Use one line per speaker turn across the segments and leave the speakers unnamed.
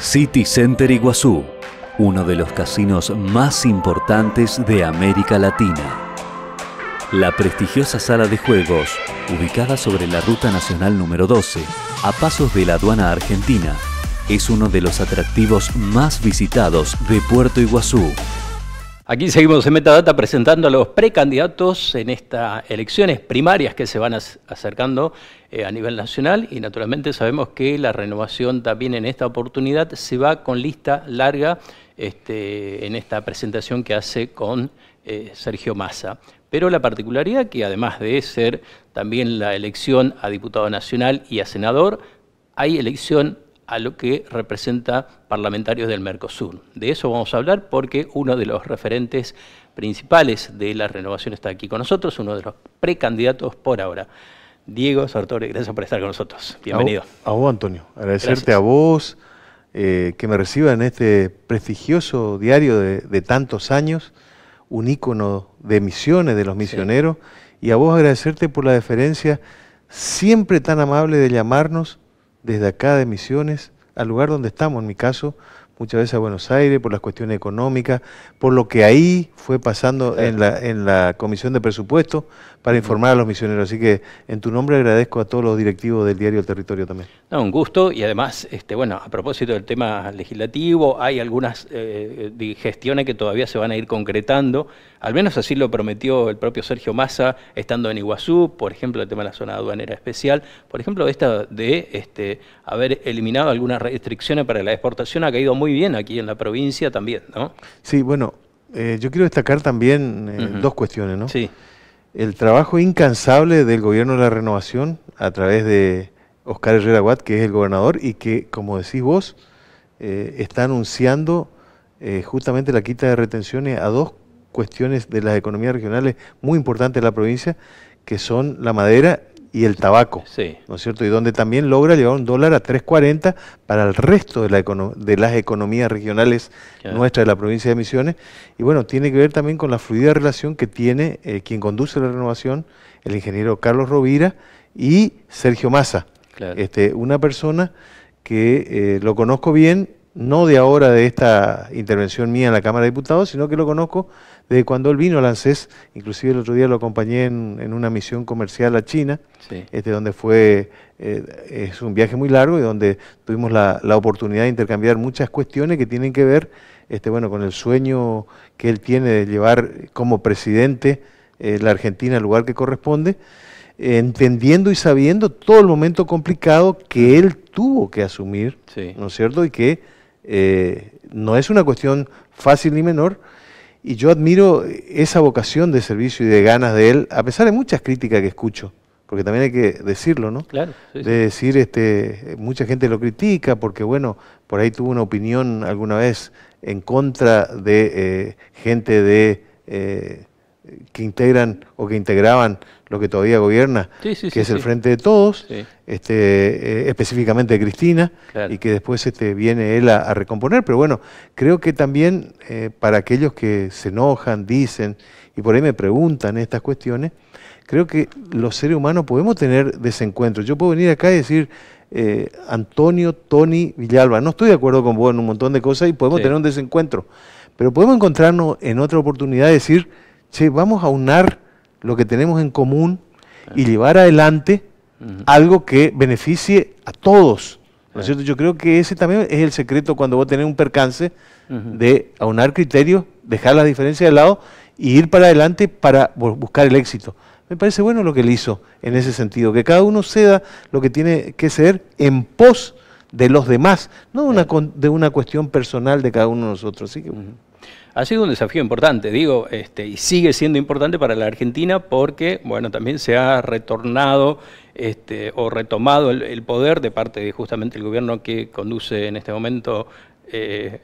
City Center Iguazú, uno de los casinos más importantes
de América Latina. La prestigiosa sala de juegos, ubicada sobre la Ruta Nacional número 12, a pasos de la aduana argentina, es uno de los atractivos más visitados de Puerto Iguazú Aquí seguimos en Metadata presentando a los precandidatos en estas elecciones primarias que se van acercando eh, a nivel nacional y naturalmente sabemos que la renovación también en esta oportunidad se va con lista larga este, en esta presentación que hace con eh, Sergio Massa. Pero la particularidad que además de ser también la elección a diputado nacional y a senador, hay elección a lo que representa parlamentarios del Mercosur. De eso vamos a hablar porque uno de los referentes principales de la renovación está aquí con nosotros, uno de los precandidatos por ahora. Diego Sartori, gracias por estar con nosotros. Bienvenido.
A, vos, Antonio. Agradecerte a vos eh, que me reciba en este prestigioso diario de, tantos años, un ícono de misiones de los misioneros, y a vos agradecerte por la deferencia siempre tan amable de llamarnos desde acá de Misiones al lugar donde estamos, en mi caso, muchas veces a Buenos Aires por las cuestiones económicas, por lo que ahí fue pasando en la, en la Comisión de Presupuestos para informar a los misioneros. Así que en tu nombre agradezco a todos los directivos del diario El Territorio también.
No, un gusto y además, este, bueno, a propósito del tema legislativo, hay algunas eh, gestiones que todavía se van a ir concretando, al menos así lo prometió el propio Sergio Massa estando en Iguazú, por ejemplo, el tema de la zona aduanera especial, por ejemplo, esta de este, haber eliminado algunas restricciones para la exportación ha caído muy bien aquí en la provincia también, ¿no? Sí,
bueno, eh, yo quiero destacar también eh, dos cuestiones, ¿no? Sí. El trabajo incansable del gobierno de la renovación a través de Oscar Herrera Watt, que es el gobernador y que, como decís vos, eh, está anunciando justamente la quita de retenciones a dos cuestiones de las economías regionales muy importantes de la provincia, que son la madera y el tabaco, ¿no es cierto? Y donde también logra llevar un dólar a 3.40 para el resto de, de las economías regionales nuestra nuestras de la provincia de Misiones. Y bueno, tiene que ver también con la fluida relación que tiene eh, quien conduce la renovación, el ingeniero Carlos Rovira y Sergio Massa. Este, una persona que eh, lo conozco bien, no de ahora de esta intervención mía en la Cámara de Diputados, sino que lo conozco desde cuando él vino al ANSES, inclusive el otro día lo acompañé en, una misión comercial a China, este, donde fue, eh, es un viaje muy largo y donde tuvimos la, oportunidad de intercambiar muchas cuestiones que tienen que ver este, bueno, con el sueño que él tiene de llevar como presidente eh, la Argentina al lugar que corresponde, entendiendo y sabiendo todo el momento complicado que él tuvo que asumir, ¿no es cierto? Y que eh, no es una cuestión fácil ni menor, y yo admiro esa vocación de servicio y de ganas de él, a pesar de muchas críticas que escucho, porque también hay que decirlo, ¿no? Claro. de decir, este, mucha gente lo critica porque, bueno, por ahí tuvo una opinión alguna vez en contra de eh, gente de eh, que integran o que integraban lo que todavía gobierna, que es el Frente de Todos, este, eh, específicamente de Cristina, y que después este, viene él a, recomponer. Pero bueno, creo que también eh, para aquellos que se enojan, dicen, y por ahí me preguntan estas cuestiones, creo que los seres humanos podemos tener desencuentros. Yo puedo venir acá y decir, eh, Antonio, Tony, Villalba, no estoy de acuerdo con vos en un montón de cosas y podemos tener un desencuentro, pero podemos encontrarnos en otra oportunidad y decir, vamos a unar lo que tenemos en común y llevar adelante algo que beneficie a todos. ¿no cierto? Yo creo que ese también es el secreto cuando vos tenés un percance de aunar criterios, dejar las diferencias de lado y ir para adelante para buscar el éxito. Me parece bueno lo que él hizo en ese sentido, que cada uno ceda lo que tiene que ser en pos de los demás, no una, de una cuestión personal de cada uno de nosotros. sí.
Ha sido un desafío importante, digo, este, y sigue siendo importante para la Argentina porque, bueno, también se ha retornado este, o retomado el, poder de parte de justamente el gobierno que conduce en este momento eh,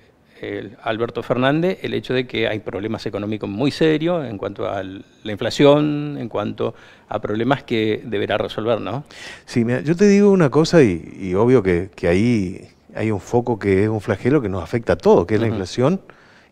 Alberto Fernández, el hecho de que hay problemas económicos muy serios en cuanto a la inflación, en cuanto a problemas que deberá resolver, ¿no?
Sí, yo te digo una cosa y, obvio que, ahí hay un foco que es un flagelo que nos afecta a todos, que es la inflación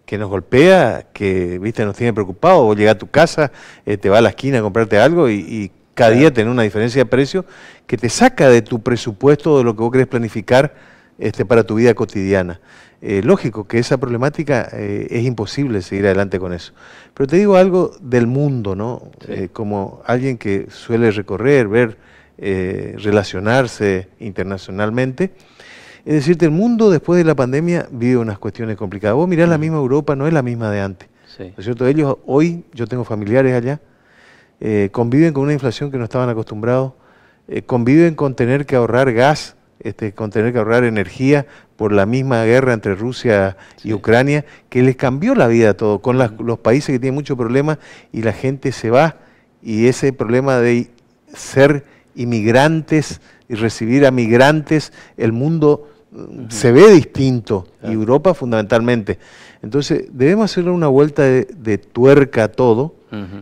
que nos golpea, que viste nos tiene preocupado, o llega a tu casa, eh, te va a la esquina a comprarte algo y, cada día tiene una diferencia de precio que te saca de tu presupuesto de lo que vos querés planificar este, para tu vida cotidiana. Eh, lógico que esa problemática eh, es imposible seguir adelante con eso. Pero te digo algo del mundo, ¿no? como alguien que suele recorrer, ver, relacionarse internacionalmente, es decir, el mundo después de la pandemia vive unas cuestiones complicadas. Vos mirás la misma Europa, no es la misma de antes. cierto? Ellos hoy, yo tengo familiares allá, eh, conviven con una inflación que no estaban acostumbrados, eh, conviven con tener que ahorrar gas, este, con tener que ahorrar energía por la misma guerra entre Rusia y Ucrania, que les cambió la vida a todo, con los países que tienen muchos problemas y la gente se va y ese problema de ser inmigrantes y recibir a migrantes, el mundo se ve distinto, Europa fundamentalmente. Entonces, debemos hacerle una vuelta de, tuerca a todo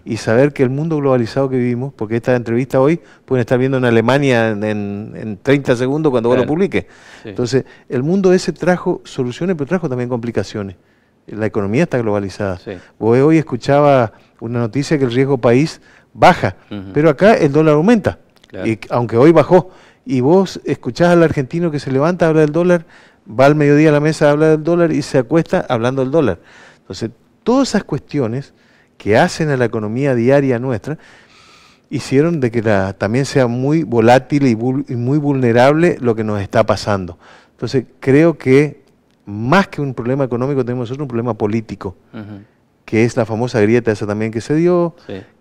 y saber que el mundo globalizado que vivimos, porque esta entrevista hoy pueden estar viendo en Alemania en, 30 segundos cuando vos lo publiques. Entonces, el mundo ese trajo soluciones, pero trajo también complicaciones. La economía está globalizada. hoy escuchaba una noticia que el riesgo país baja, pero acá el dólar aumenta, y, aunque hoy bajó y vos escuchás al argentino que se levanta, habla del dólar, va al mediodía a la mesa, habla del dólar y se acuesta hablando del dólar. Entonces, todas esas cuestiones que hacen a la economía diaria nuestra hicieron de que también sea muy volátil y, muy vulnerable lo que nos está pasando. Entonces, creo que más que un problema económico tenemos nosotros un problema político. que es la famosa grieta esa también que se dio,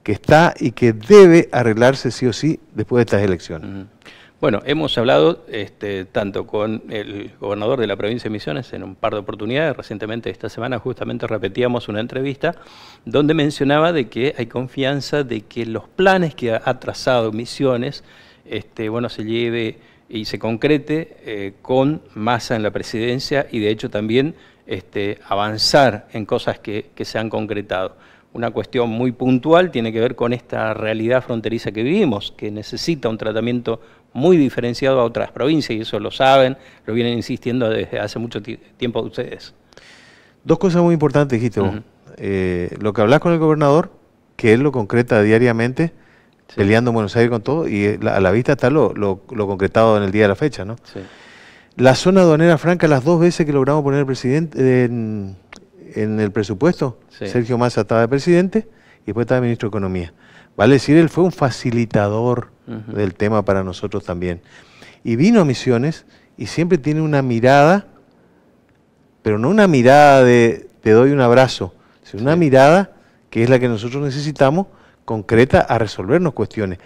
que está y que debe arreglarse sí o sí después de estas
elecciones. Bueno, hemos hablado este, tanto con el gobernador de la provincia de Misiones en un par de oportunidades. Recientemente, esta semana, justamente repetíamos una entrevista donde mencionaba de que hay confianza de que los planes que ha trazado Misiones este, bueno, se lleve y se concrete eh, con masa en la presidencia y de hecho también este, avanzar en cosas que se han concretado una cuestión muy puntual, tiene que ver con esta realidad fronteriza que vivimos, que necesita un tratamiento muy diferenciado a otras provincias y eso lo saben, lo vienen insistiendo desde hace mucho tiempo ustedes.
Dos cosas muy importantes, dijiste eh, lo que hablas con el gobernador, que él lo concreta diariamente, peleando en Buenos Aires con todo, y eh, a la vista está lo, concretado en el día de la fecha, ¿no? Sí. La zona aduanera franca, las dos veces que logramos poner el presidente en, el presupuesto, Sergio Massa estaba de presidente y después estaba de ministro de Economía. Vale decir, él fue un facilitador del tema para nosotros también. Y vino a Misiones y siempre tiene una mirada, pero no una mirada de te doy un abrazo, sino una mirada que es la que nosotros necesitamos concreta a resolvernos cuestiones,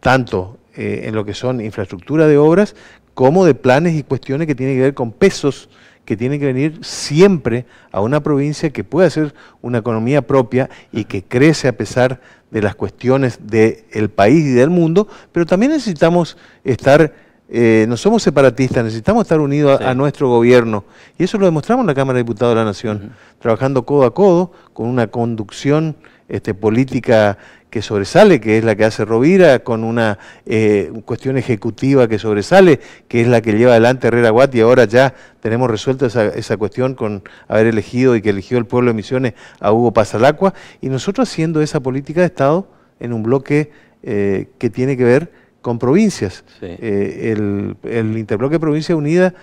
tanto eh, en lo que son infraestructura de obras como de planes y cuestiones que tienen que ver con pesos que tienen que venir siempre a una provincia que pueda ser una economía propia y que crece a pesar de las cuestiones del país y del mundo, pero también necesitamos estar, eh, no somos separatistas, necesitamos estar unidos a, nuestro gobierno. Y eso lo demostramos en la Cámara de Diputados de la Nación, trabajando codo a codo, con una conducción este, política que sobresale, que es la que hace Rovira, con una eh, cuestión ejecutiva que sobresale, que es la que lleva adelante Herrera Guat, y ahora ya tenemos resuelta esa, cuestión con haber elegido y que eligió el pueblo de Misiones a Hugo Pasalacua, y nosotros haciendo esa política de Estado en un bloque eh, que tiene que ver con provincias. Eh, el, interbloque Provincia Unida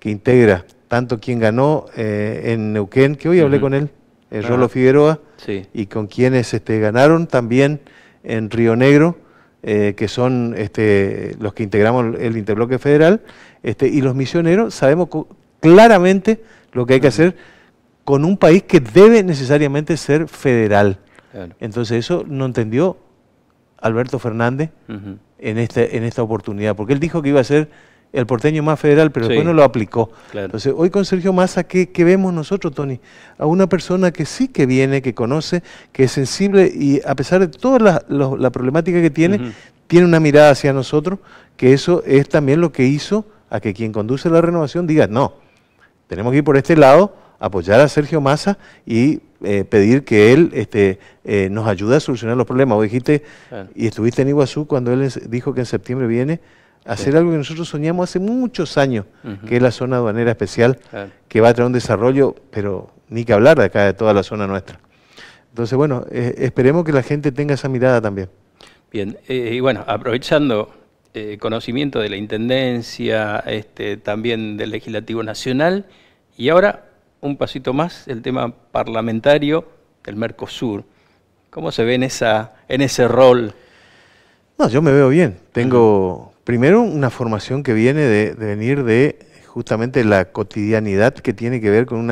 que integra tanto quien ganó en Neuquén, que hoy hablé con él, ah. Rolo Figueroa, y con quienes este, ganaron también en Río Negro, eh, que son este, los que integramos el Interbloque Federal, este, y los misioneros sabemos claramente lo que hay que hacer con un país que debe necesariamente ser federal. Entonces eso no entendió Alberto Fernández en, en esta oportunidad, porque él dijo que iba a ser el porteño más federal, pero después no lo aplicó. Entonces, hoy con Sergio Massa, ¿qué, vemos nosotros, Tony? A una persona que sí que viene, que conoce, que es sensible y a pesar de toda la, problemática que tiene, tiene una mirada hacia nosotros, que eso es también lo que hizo a que quien conduce la renovación diga, no, tenemos que ir por este lado, apoyar a Sergio Massa y eh, pedir que él este, eh, nos ayude a solucionar los problemas. Vos dijiste, y estuviste en Iguazú cuando él dijo que en septiembre viene hacer algo que nosotros soñamos hace muchos años, que es la zona aduanera especial, que va a traer un desarrollo, pero ni que hablar de acá de toda la zona nuestra. Entonces, bueno, eh, esperemos que la gente tenga esa mirada también.
Bien, eh, y bueno, aprovechando eh, conocimiento de la Intendencia, este, también del Legislativo Nacional, y ahora un pasito más, el tema parlamentario del Mercosur. ¿Cómo se ve en, esa, en ese rol?
No, yo me veo bien. Tengo Primero, una formación que viene de, venir de justamente la cotidianidad que tiene que ver con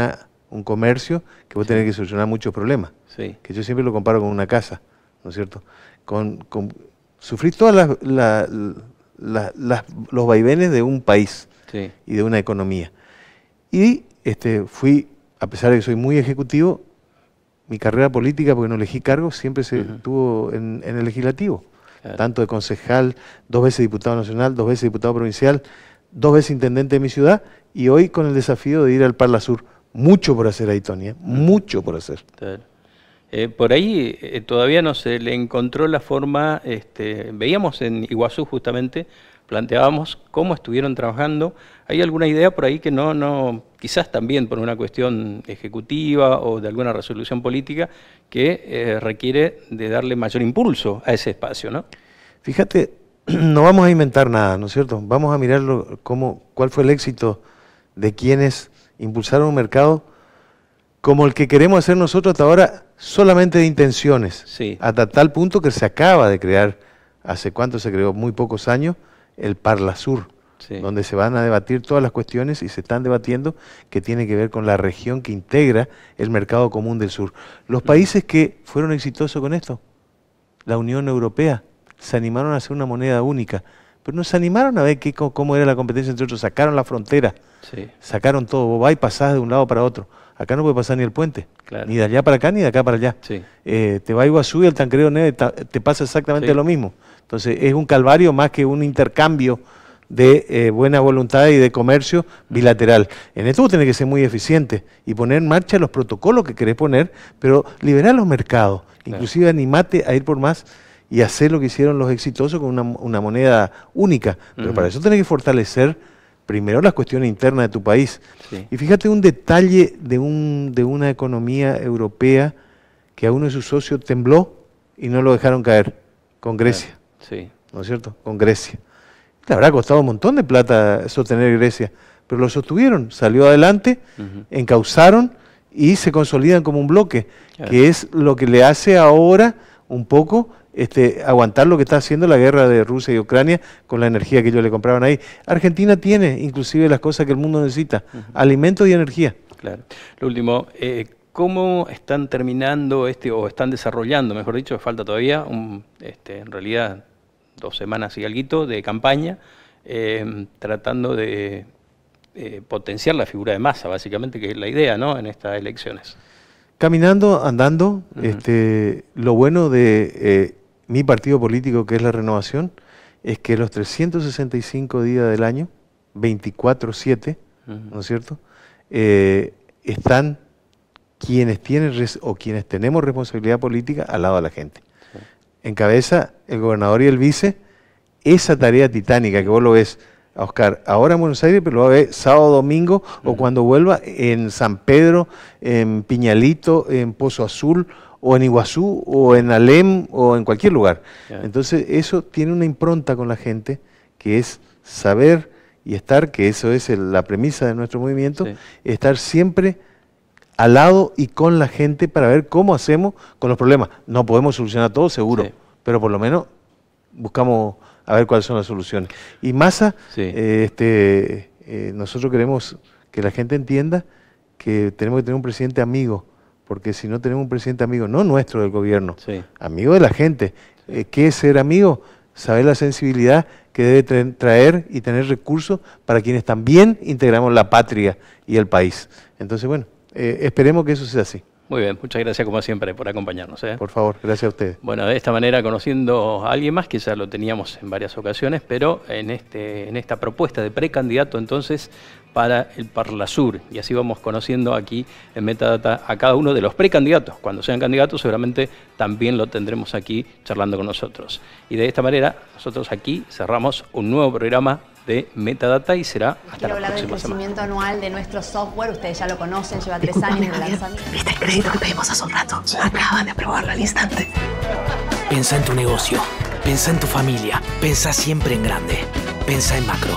un comercio que va a tener que solucionar muchos problemas. Que yo siempre lo comparo con una casa, ¿no es cierto? Con, con sufrir todas los vaivenes de un país y de una economía. Y este, fui, a pesar de que soy muy ejecutivo, mi carrera política, porque no elegí cargo, siempre se tuvo en el legislativo tanto de concejal, dos veces diputado nacional, dos veces diputado provincial, dos veces intendente de mi ciudad y hoy con el desafío de ir al Parla Sur. Mucho por hacer ahí, Tony, ¿eh? mucho por hacer.
Eh, por ahí eh, todavía no se le encontró la forma, este, veíamos en Iguazú justamente, planteábamos cómo estuvieron trabajando. ¿Hay alguna idea por ahí que no, no, quizás también por una cuestión ejecutiva o de alguna resolución política que eh, requiere de darle mayor impulso a ese espacio, ¿no? Fíjate,
no vamos a inventar nada, ¿no es cierto? Vamos a mirar cómo, cuál fue el éxito de quienes impulsaron un mercado como el que queremos hacer nosotros hasta ahora, solamente de intenciones. Hasta tal punto que se acaba de crear, hace cuánto se creó, muy pocos años, el Parla Sur, donde se van a debatir todas las cuestiones y se están debatiendo que tiene que ver con la región que integra el mercado común del sur. Los mm. países que fueron exitosos con esto, la Unión Europea, se animaron a hacer una moneda única, pero no se animaron a ver qué, cómo era la competencia entre otros, sacaron la frontera, sacaron todo, vos vas y pasás de un lado para otro. Acá no puede pasar ni el puente, ni de allá para acá, ni de acá para allá. Eh, te va a Iguazú y el Tancredo Neve te pasa exactamente lo mismo. Entonces es un calvario más que un intercambio de eh, buena voluntad y de comercio bilateral. En esto tenés que ser muy eficiente y poner en marcha los protocolos que querés poner, pero liberar los mercados, inclusive animate a ir por más y hacer lo que hicieron los exitosos con una, moneda única. Pero para eso tenés que fortalecer primero las cuestiones internas de tu país. Y fíjate un detalle de, un, de una economía europea que a uno de sus socios tembló y no lo dejaron caer, con Grecia. ¿No es cierto? Con Grecia. Le habrá costado un montón de plata sostener Grecia, pero lo sostuvieron, salió adelante, encausaron encauzaron y se consolidan como un bloque, que es lo que le hace ahora un poco este, aguantar lo que está haciendo la guerra de Rusia y Ucrania con la energía que ellos le compraban ahí. Argentina tiene inclusive las cosas que el mundo necesita, alimentos y energía.
Claro. Lo último, eh, ¿cómo están terminando este, o están desarrollando, mejor dicho, falta todavía, este, en realidad dos semanas y algo de campaña, eh, tratando de eh, potenciar la figura de masa, básicamente, que es la idea ¿no? en estas elecciones.
Caminando, andando, este, lo bueno de eh, mi partido político, que es la renovación, es que los 365 días del año, 24-7, ¿no es cierto? están quienes tienen o quienes tenemos responsabilidad política al lado de la gente encabeza el gobernador y el vice esa tarea titánica que vos lo ves, Oscar, ahora en Buenos Aires, pero lo va a ver sábado, domingo o cuando vuelva en San Pedro, en Piñalito, en Pozo Azul o en Iguazú o en Alem o en cualquier lugar. Entonces eso tiene una impronta con la gente que es saber y estar, que eso es la premisa de nuestro movimiento, estar siempre al lado y con la gente para ver cómo hacemos con los problemas. No podemos solucionar todo, seguro, pero por lo menos buscamos a ver cuáles son las soluciones. Y masa, eh, este, eh, nosotros queremos que la gente entienda que tenemos que tener un presidente amigo, porque si no tenemos un presidente amigo, no nuestro del gobierno, amigo de la gente. Eh, ¿Qué es ser amigo? Saber la sensibilidad que debe traer y tener recursos para quienes también integramos la patria y el país. Entonces, bueno, eh, esperemos que eso sea así.
Muy bien, muchas gracias como siempre por acompañarnos. ¿eh? Por favor, gracias a ustedes. Bueno, de esta manera conociendo a alguien más, que ya lo teníamos en varias ocasiones, pero en, este, en esta propuesta de precandidato entonces para el Parla Sur, Y así vamos conociendo aquí en Metadata a cada uno de los precandidatos. Cuando sean candidatos seguramente también lo tendremos aquí charlando con nosotros. Y de esta manera nosotros aquí cerramos un nuevo programa de metadata y será hasta Quiero hablar del crecimiento
anual de nuestro software, ustedes ya
lo conocen, lleva tres años de ¿Viste el crédito que pedimos hace un rato? Acaban de aprobarlo al instante. Piensa en tu negocio, piensa en tu familia, pensa siempre en grande, pensa en macro.